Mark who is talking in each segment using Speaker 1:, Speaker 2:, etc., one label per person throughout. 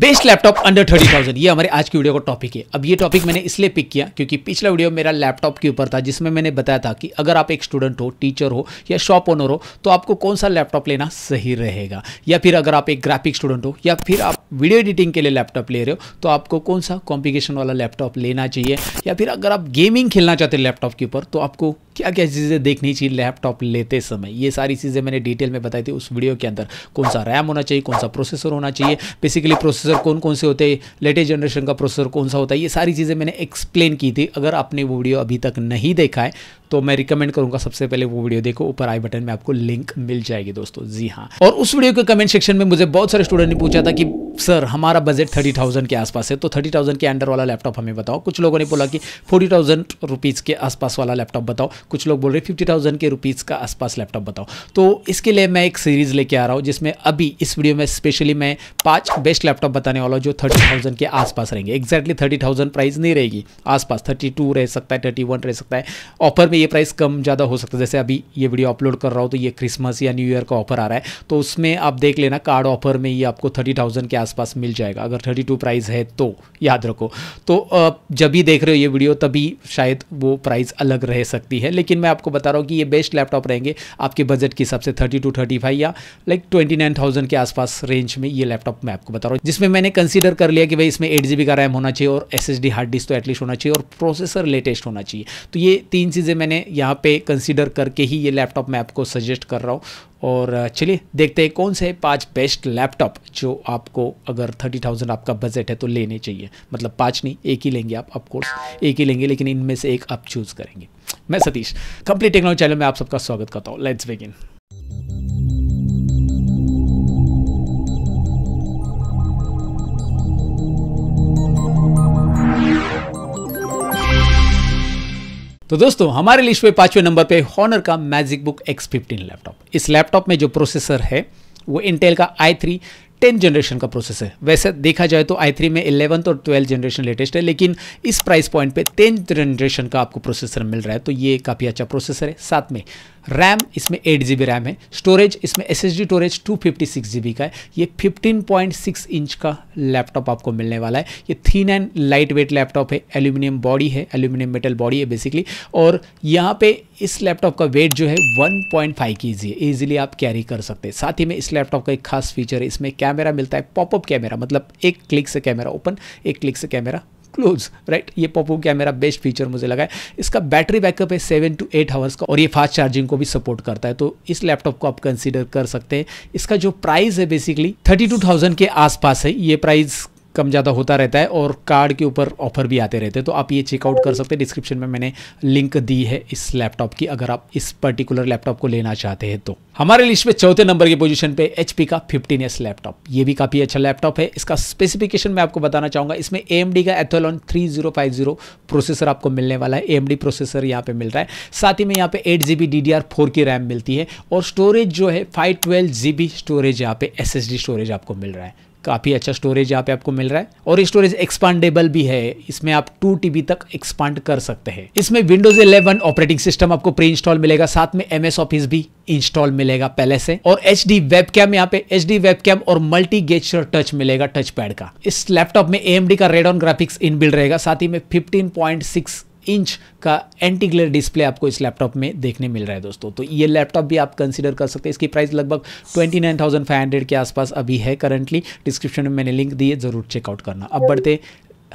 Speaker 1: best laptop under thirty thousand ये हमारे आज की वीडियो का टॉपिक है अब ये टॉपिक मैंने इसलिए पिक किया क्योंकि पिछला वीडियो मेरा लैपटॉप के ऊपर था जिसमें मैंने बताया था कि अगर आप एक स्टूडेंट हो टीचर हो या शॉप ओनर हो तो आपको कौन सा लैपटॉप लेना सही रहेगा या फिर अगर आप एक ग्राफिक स्टूडेंट हो या फिर आप वीडियो एडिटिंग के लिए लैपटॉप ले रहे हो तो आपको कौन सा कॉम्प्लिकेशन वाला लैपटॉप लेना चाहिए या फिर अगर आप गेमिंग खेलना चाहते हैं लैपटॉप के ऊपर तो आपको क्या क्या चीज़ें देखनी चाहिए लैपटॉप लेते समय ये सारी चीज़ें मैंने डिटेल में बताई थी उस वीडियो के अंदर कौन सा रैम होना चाहिए कौन सा प्रोसेसर होना चाहिए बेसिकली प्रोसेसर कौन कौन से होते हैं लेटेस्ट जनरेशन का प्रोसेसर कौन सा होता है ये सारी चीज़ें मैंने एक्सप्लेन की थी अगर आपने वो वीडियो अभी तक नहीं देखा है तो मैं रिकमेंड करूंगा सबसे पहले वो वीडियो देखो ऊपर आई बटन में आपको लिंक मिल जाएगी दोस्तों जी हाँ और उस वीडियो के कमेंट सेक्शन में मुझे बहुत सारे स्टूडेंट ने पूछा था कि सर हमारा बजट थर्टी थाउजेंड के आसपास है तो थर्टी थाउजेंड के अंडर वाला लैपटॉप हमें बताओ कुछ लोगों ने बोला कि फोर्टी थाउजेंड रुपीज़ के आसपास वाला लैपटॉप बताओ कुछ लोग बोल रहे फिफ्टी थाउजेंड के रुपीज़ का आसपास लैपटॉप बताओ तो इसके लिए मैं एक सीरीज़ लेके आ रहा हूँ जिसमें अभी इस वीडियो में स्पेशली मैं पाँच बेस्ट लैपटॉप बताने वाला हूँ जो थर्टी थाउजेंड के आसपास रहेंगे एक्जैक्टली थर्टी थाउजेंड प्राइस नहीं रहेगी आसपास थर्टी टू रह सकता है थर्टी वन रह सकता है ऑफर में ये प्राइस कम ज़्यादा हो सकता है जैसे अभी ये वीडियो अपलोड कर रहा हूँ तो ये क्रिसमस या न्यू ईयर का ऑफर आ रहा है तो उसमें आप देख लेना कार्ड ऑफर में ये आपको थर्टी थाउजेंड के आसपास मिल जाएगा अगर थर्टी टू प्राइस है तो याद रखो तो जब भी देख रहे हो ये वीडियो तभी शायद वो प्राइस अलग रह सकती है लेकिन मैं आपको बता रहा हूँ कि ये बेस्ट लैपटॉप रहेंगे आपके बजट के हिसाब से थर्टी टू थर्टी फाइव या लाइक ट्वेंटी नाइन थाउजेंड के आसपास रेंज में ये लैपटॉप मैं आपको बता रहा हूँ जिसमें मैंने कंसिडर कर लिया कि भाई इसमें एट जी का रैम होना चाहिए और S S D hard disk तो एटलीस्ट होना चाहिए और प्रोसेसर लेटेस्ट होना चाहिए तो ये तीन चीज़ें मैंने यहाँ पर कंसिडर करके ही ये लैपटॉप मैं आपको सजेस्ट कर रहा हूँ और चलिए देखते हैं कौन से पांच बेस्ट लैपटॉप जो आपको अगर थर्टी थाउजेंड आपका बजट है तो लेने चाहिए मतलब पांच नहीं एक ही लेंगे आप ऑफकोर्स एक ही लेंगे लेकिन इनमें से एक आप चूज़ करेंगे मैं सतीश कंप्लीट टेक्नोलॉजी चैनल में आप सबका स्वागत करता हूँ लेट्स बिगिन तो दोस्तों हमारे लिस्ट में पांचवें नंबर पे हॉनर का magic book X fifteen laptop इस लैपटॉप में जो प्रोसेसर है वो इंटेल का आई थ्री टेन जनरेशन का प्रोसेस है वैसे देखा जाए तो आई थ्री में इलेवंथ और ट्वेल्थ जनरेशन लेटेस्ट है लेकिन इस प्राइस पॉइंट पे टेन जनरेशन का आपको प्रोसेसर मिल रहा है तो ये काफ़ी अच्छा प्रोसेसर है साथ में रैम इसमें एट जी रैम है स्टोरेज इसमें S S storage two fifty six G का है ये फिफ्टीन पॉइंट सिक्स इंच का लैपटॉप आपको मिलने वाला है ये thin and light weight laptop है एल्यूमिनियम बॉडी है एल्यूमिनियम मेटल बॉडी है बेसिकली और यहाँ पे इस लैपटॉप का वेट जो है 1.5 पॉइंट है ईजिली आप कैरी कर सकते हैं साथ ही में इस लैपटॉप का एक खास फीचर है इसमें कैमरा मिलता है पॉपअप कैमरा मतलब एक क्लिक से कैमरा ओपन एक क्लिक से कैमरा क्लोज राइट ये पॉपअप कैमरा बेस्ट फीचर मुझे लगा है इसका बैटरी बैकअप है सेवन टू एट आवर्स का और ये फास्ट चार्जिंग को भी सपोर्ट करता है तो इस लैपटॉप को आप कंसिडर कर सकते हैं इसका जो प्राइस है बेसिकली थर्टी टू थाउजेंड के आसपास है ये प्राइस कम ज़्यादा होता रहता है और कार्ड के ऊपर ऑफर भी आते रहते हैं तो आप ये चेकआउट कर सकते हैं डिस्क्रिप्शन में मैंने लिंक दी है इस लैपटॉप की अगर आप इस पर्टिकुलर लैपटॉप को लेना चाहते हैं तो हमारे लिस्ट में चौथे नंबर की पोजीशन पे एच का फिफ्टीन एस लैपटॉप ये भी काफ़ी अच्छा लैपटॉप है इसका स्पेसिफिकेशन मैं आपको बताना चाहूँगा इसमें ए का एथोलॉन थ्री प्रोसेसर आपको मिलने वाला है ए प्रोसेसर यहाँ पे मिल रहा है साथ ही में यहाँ पे एट जी की रैम मिलती है और स्टोरेज जो है फाइव ट्वेल्व स्टोरेज यहाँ पे एस स्टोरेज आपको मिल रहा है काफ़ी अच्छा स्टोरेज यहाँ पे आपको मिल रहा है और स्टोरेज एक्सपांडेबल भी है इसमें आप टू टीबी तक एक्सपांड कर सकते हैं इसमें विंडोज 11 ऑपरेटिंग सिस्टम आपको प्री इंस्टॉल मिलेगा साथ में एम एस ऑफिस भी इंस्टॉल मिलेगा पहले से और एच डी वेब कैम यहाँ पे एच डी वेब कैम और मल्टी गेचर टच मिलेगा टच पैड का इस लैपटॉप में ए एम डी का Radeon graphics in build रहेगा साथ ही में फिफ्टीन पॉइंट सिक्स इंच का एंटी ग्लेयर डिस्प्ले आपको इस लैपटॉप में देखने मिल रहा है दोस्तों तो ये लैपटॉप भी आप कंसिडर कर सकते हैं इसकी प्राइस लगभग twenty nine thousand five hundred के आसपास अभी है करंटली डिस्क्रिप्शन में मैंने लिंक दी है ज़रूर चेकआउट करना अब बढ़ते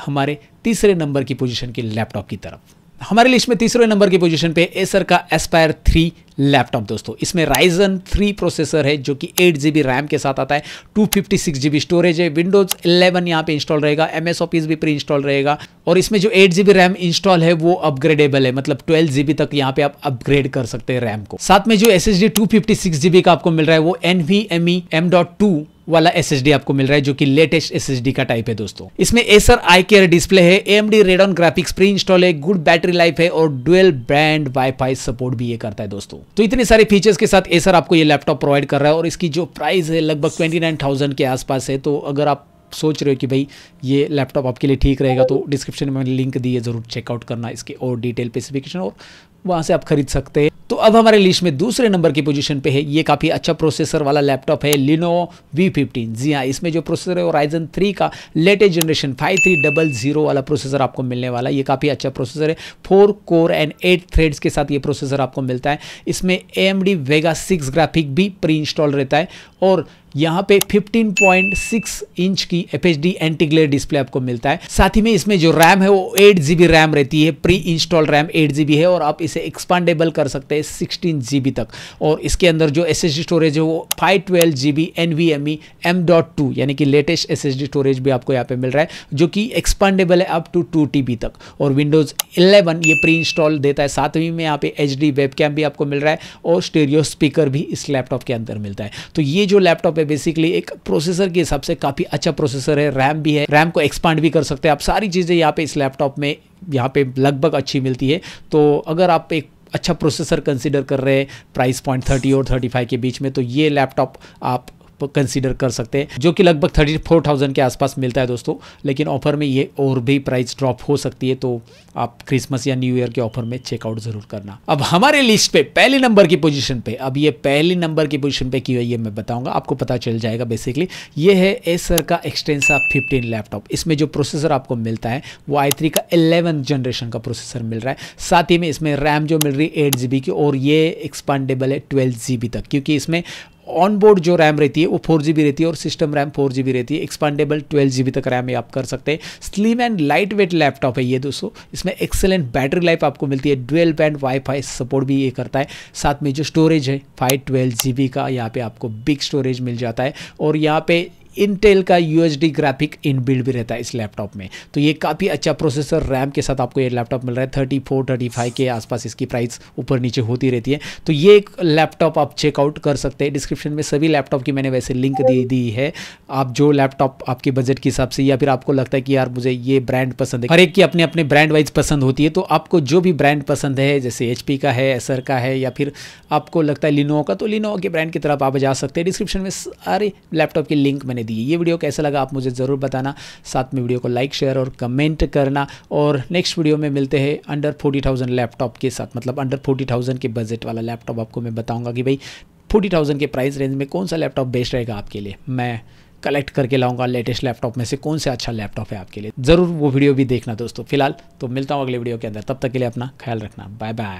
Speaker 1: हमारे तीसरे नंबर की पोजिशन के लैपटॉप की तरफ हमारे लिस्ट में तीसरे नंबर की पोजीशन पे एसर का एस्पायर थ्री लैपटॉप दोस्तों इसमें राइजन थ्री प्रोसेसर है जो कि एट जी रैम के साथ आता है two fifty six G storage है विंडोज इलेवन यहाँ पे इंस्टॉल रहेगा एम एस ऑफिस भी प्री इंस्टॉल रहेगा और इसमें जो एट जी रैम इंस्टॉल है वो अपग्रेडेबल है मतलब ट्वेल्व जी तक यहाँ पे आप अपग्रेड कर सकते हैं रैम को साथ में जो S S D two fifty six G का आपको मिल रहा है वो N V M E M dot two वाला एस आपको मिल रहा है जो कि लेटेस्ट एस का टाइप है दोस्तों इसमें एसर आई केयर डिस्प्ले है M D Radeon graphics pre install है गुड बैटरी लाइफ है और डुअल ब्रांड वाईफाई सपोर्ट भी ये करता है दोस्तों तो इतने सारे फीचर्स के साथ एसर आपको ये लैपटॉप प्रोवाइड कर रहा है और इसकी जो प्राइस है लगभग ट्वेंटी नाइन थाउजेंड के आसपास है तो अगर आप सोच रहे हो कि भाई ये लैपटॉप आपके लिए ठीक रहेगा तो डिस्क्रिप्शन में लिंक दी है ज़रूर चेकआउट करना इसके और डिटेल स्पेसिफिकेशन और वहां से आप खरीद सकते हैं तो अब हमारे लिस्ट में दूसरे नंबर की पोजीशन पे है ये काफ़ी अच्छा प्रोसेसर वाला लैपटॉप है लिनो वी फिफ्टीन जी हाँ इसमें जो प्रोसेसर है वो राइजन थ्री का latest generation five three double zero वाला प्रोसेसर आपको मिलने वाला ये काफ़ी अच्छा प्रोसेसर है four core and eight threads के साथ ये प्रोसेसर आपको मिलता है इसमें A M D Vega six graphic भी प्री इंस्टॉल रहता है और यहाँ पे 15.6 इंच की F H D anti glare display आपको मिलता है साथ ही में इसमें जो रैम है वो एट जीबी रैम रहती है pre install RAM eight GB है और आप इसे एक्सपांडेबल कर सकते हैं सिक्सटीन जीबी तक और इसके अंदर जो एस एस डी स्टोरेज है वो five twelve G B N V M E M dot two यानी कि latest S S D storage भी आपको यहाँ पे मिल रहा है जो कि एक्सपांडेबल है up to two T B तक और विंडोज इलेवन ये प्री इंस्टॉल देता है साथ ही में यहाँ पे एच डी वेब कैम भी आपको मिल रहा है और स्टेरियो स्पीकर भी इस लैपटॉप के अंदर मिलता है तो ये जो लैपटॉप पे बेसिकली एक प्रोसेसर के हिसाब से काफ़ी अच्छा प्रोसेसर है रैम भी है रैम को एक्सपांड भी कर सकते हैं आप सारी चीज़ें यहाँ पे इस लैपटॉप में यहाँ पे लगभग अच्छी मिलती है तो अगर आप एक अच्छा प्रोसेसर कंसिडर कर रहे हैं प्राइस पॉइंट थर्टी और थर्टी फाइव के बीच में तो ये लैपटॉप आप कंसीडर कंसिडर कर सकते हैं जो कि लगभग थर्टी फोर थाउजेंड के आसपास मिलता है दोस्तों लेकिन ऑफर में ये और भी प्राइस ड्रॉप हो सकती है तो आप क्रिसमस या न्यू ईयर के ऑफर में चेकआउट जरूर करना अब हमारे लिस्ट पे पहले नंबर की पोजीशन पे अब ये पहले नंबर की पोजीशन पे क्यों है ये मैं बताऊंगा आपको पता चल जाएगा बेसिकली ये है एसर का एक्सटेंसा 15 लैपटॉप इसमें जो प्रोसेसर आपको मिलता है वो आई थ्री का इलेवन जनरेशन का प्रोसेसर मिल रहा है साथ ही में इसमें रैम जो मिल रही है एट की और ये एक्सपांडेबल है ट्वेल्व तक क्योंकि इसमें ऑन बोर्ड जो रैम रहती है वो फोर जी रहती है और सिस्टम रैम फोर जी रहती है एक्सपांडेबल ट्वेल्व जी तक रैम आप कर सकते हैं slim and light weight laptop है ये दोस्तों इसमें एक्सेलेंट बैटरी लाइफ आपको मिलती है डुअल बैंड वाईफाई सपोर्ट भी ये करता है साथ में जो स्टोरेज है फाइव ट्वेल्व जी का यहाँ पे आपको बिग स्टोरेज मिल जाता है और यहाँ पे इंटेल का यू ग्राफिक इन बिल्ड भी रहता है इस लैपटॉप में तो ये काफ़ी अच्छा प्रोसेसर रैम के साथ आपको ये लैपटॉप मिल रहा है थर्टी फोर थर्टी फाइव के आसपास इसकी प्राइस ऊपर नीचे होती रहती है तो ये एक लैपटॉप आप चेकआउट कर सकते हैं डिस्क्रिप्शन में सभी लैपटॉप की मैंने वैसे लिंक दे दी है आप जो लैपटॉप आपके बजट के हिसाब से या फिर आपको लगता है कि यार मुझे ये ब्रांड पसंद है हर एक की अपने अपने ब्रांड वाइज पसंद होती है तो आपको जो भी ब्रांड पसंद है जैसे एच का है एसर का है या फिर आपको लगता है लिनोवा का तो लिनोवा के ब्रांड की तरफ आप जा सकते हैं डिस्क्रिप्शन में सारे लैपटॉप की लिंक मैंने आपने दिए ये वीडियो कैसा लगा आप मुझे ज़रूर बताना साथ में वीडियो को लाइक शेयर और कमेंट करना और नेक्स्ट वीडियो में मिलते हैं अंडर फोर्टी थाउजेंड लैपटॉप के साथ मतलब अंडर फोर्टी थाउजेंड के बजट वाला लैपटॉप आपको मैं बताऊँगा कि भाई फोर्टी थाउजेंड के प्राइस रेंज में कौन सा लैपटॉप बेस्ट रहेगा आपके लिए मैं कलेक्ट करके लाऊंगा लेटेस्ट लैपटॉप में से कौन सा अच्छा लैपटॉप है आपके लिए ज़रूर वो वीडियो भी देखना दोस्तों फिलहाल तो मिलता हूँ अगले वीडियो के अंदर तब तक के लिए अपना ख्याल रखना बाय बाय